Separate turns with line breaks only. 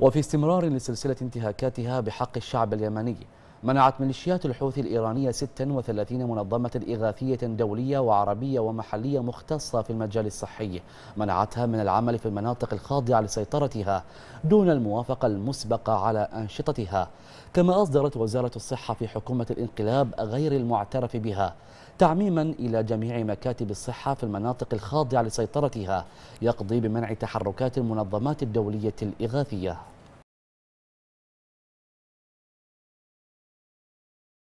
وفي
استمرار لسلسلة انتهاكاتها بحق الشعب اليمني منعت ميليشيات الحوثي الإيرانية 36 منظمة إغاثية دولية وعربية ومحلية مختصة في المجال الصحي منعتها من العمل في المناطق الخاضعة لسيطرتها دون الموافقة المسبقة على أنشطتها كما أصدرت وزارة الصحة في حكومة الانقلاب غير المعترف بها تعميما إلى جميع مكاتب الصحة في المناطق الخاضعة لسيطرتها يقضي بمنع تحركات المنظمات الدولية الإغاثية